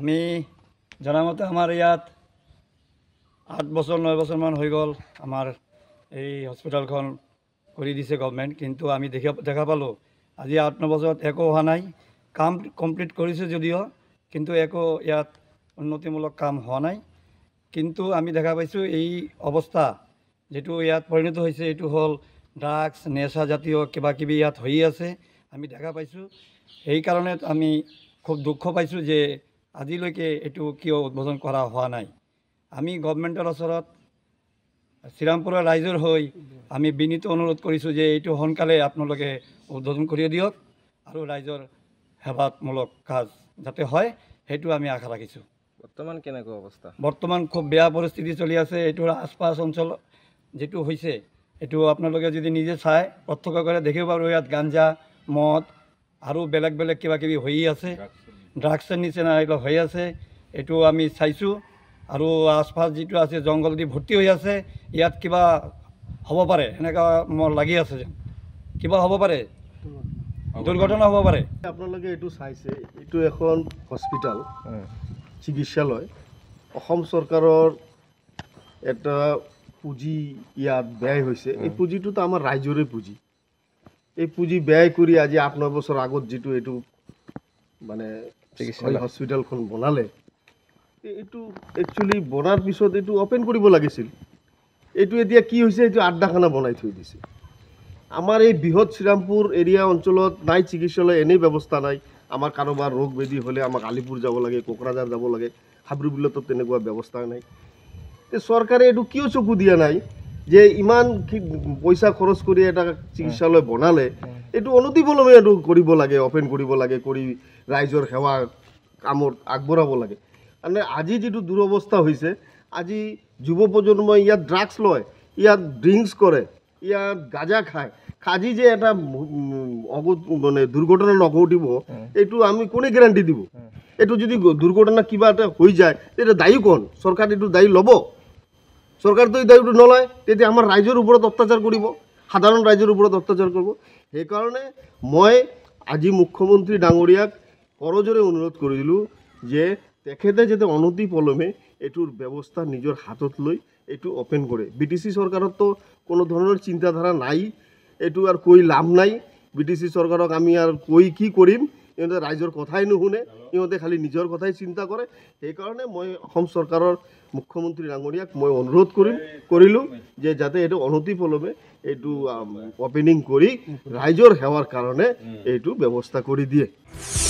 আমি জনামতে আমাৰ ইয়াত আঠ বছৰ ন বছৰমান হৈ গ'ল আমাৰ এই হস্পিটেলখন কৰি দিছে গভমেণ্ট কিন্তু আমি দেখা দেখা পালোঁ আজি আঠ ন নবছৰত একো অহা নাই কাম কমপ্লিট কৰিছে যদিও কিন্তু একো ইয়াত উন্নতিমূলক কাম হোৱা নাই কিন্তু আমি দেখা পাইছোঁ এই অৱস্থা যিটো ইয়াত পৰিণত হৈছে এইটো হ'ল ড্ৰাগছ নেচাজাতীয় কিবাকিবি ইয়াত হৈয়ে আছে আমি দেখা পাইছোঁ সেইকাৰণে আমি খুব দুখ পাইছোঁ যে আজিলৈকে এইটো কিয় উদ্বোধন কৰা হোৱা নাই আমি গভমেণ্টৰ ওচৰত শ্ৰীৰামপুৰৰ ৰাইজৰ হৈ আমি বিনীত অনুৰোধ কৰিছোঁ যে এইটো সোনকালে আপোনালোকে উদ্বোধন কৰি দিয়ক আৰু ৰাইজৰ সেৱামূলক কাজ যাতে হয় সেইটো আমি আশা ৰাখিছোঁ বৰ্তমান কেনেকুৱা অৱস্থা বৰ্তমান খুব বেয়া পৰিস্থিতি চলি আছে এইটোৰ পাছ অঞ্চল যিটো হৈছে এইটো আপোনালোকে যদি নিজে চাই প্ৰত্যক্ষ কৰে দেখিব পাৰোঁ ইয়াত গাঞ্জা মদ আৰু বেলেগ বেলেগ কিবা কিবি হৈয়ে আছে ড্ৰাগছৰ নিচিনা এইবিলাক হৈ আছে এইটো আমি চাইছোঁ আৰু আচপাছ যিটো আছে জংঘল দি ভৰ্তি হৈ আছে ইয়াত কিবা হ'ব পাৰে সেনেকুৱা মোৰ লাগি আছে যেন কিবা হ'ব পাৰে দুৰ্ঘটনা হ'ব পাৰে আপোনালোকে এইটো চাইছে এইটো এখন হস্পিটেল চিকিৎসালয় অসম চৰকাৰৰ এটা পুঁজি ইয়াত ব্যয় হৈছে এই পুঁজিটোতো আমাৰ ৰাইজৰে পুঁজি এই পুঁজি ব্যয় কৰি আজি আঠ ন বছৰ আগত যিটো এইটো মানে চিকিৎসালয় হস্পিটেলখন বনালে এইটো একচুৱেলি বনাৰ পিছত এইটো অপেন কৰিব লাগিছিল এইটো এতিয়া কি হৈছে এইটো আড্ডাখানা বনাই থৈ দিছে আমাৰ এই বৃহৎ শ্ৰীৰামপুৰ এৰিয়া অঞ্চলত নাই চিকিৎসালয় এনেই ব্যৱস্থা নাই আমাৰ কাৰোবাৰ ৰোগ বেদি হ'লে আমাক আলিপুৰ যাব লাগে কোকৰাঝাৰ যাব লাগে হাবৰুবিলতো তেনেকুৱা ব্যৱস্থা নাই চৰকাৰে এইটো কিয় চকু দিয়া নাই যে ইমান পইচা খৰচ কৰি এটা চিকিৎসালয় বনালে এইটো অনুতিবলমে এইটো কৰিব লাগে অপেন কৰিব লাগে কৰি ৰাইজৰ সেৱা কামত আগবঢ়াব লাগে মানে আজি যিটো দুৰৱস্থা হৈছে আজি যুৱ প্ৰজন্মই ইয়াত ড্ৰাগছ লয় ইয়াত ড্ৰিংকছ কৰে ইয়াত গাজা খায় আজি যে এটা মানে দুৰ্ঘটনা নঘটিব এইটো আমি কোনে গেৰাণ্টি দিব এইটো যদি দুৰ্ঘটনা কিবা এটা হৈ যায় তেতিয়া দায়ী কণ চৰকাৰে এইটো দায়ী ল'ব চৰকাৰেতো এই দায়ীটো নলয় তেতিয়া আমাৰ ৰাইজৰ ওপৰত অত্যাচাৰ কৰিব সাধাৰণ ৰাইজৰ ওপৰত অত্যাচাৰ কৰিব সেইকাৰণে মই আজি মুখ্যমন্ত্ৰী ডাঙৰীয়াক সৰজৰে অনুৰোধ কৰিলোঁ যে তেখেতে যাতে অনতি পলমে এইটোৰ ব্যৱস্থা নিজৰ হাতত লই এটু ওপেন কৰে বিটিসি সৰকাৰত তো কোনো ধৰণৰ চিন্তাধাৰা নাই এইটো আৰু কৈ লাভ নাই বিটিসি চৰকাৰক আমি আৰু কৈ কি কৰিম সিহঁতে ৰাইজৰ কথাই নুশুনে সিহঁতে খালি নিজৰ কথাই চিন্তা কৰে সেইকাৰণে মই অসম চৰকাৰৰ মুখ্যমন্ত্ৰী ডাঙৰীয়াক মই অনুৰোধ কৰিম কৰিলোঁ যে যাতে এইটো অনতি পলমে এটু ওপেনিং কৰি ৰাইজৰ হওয়াৰ কাৰণে এইটু ব্যবস্থা কৰে দিয়ে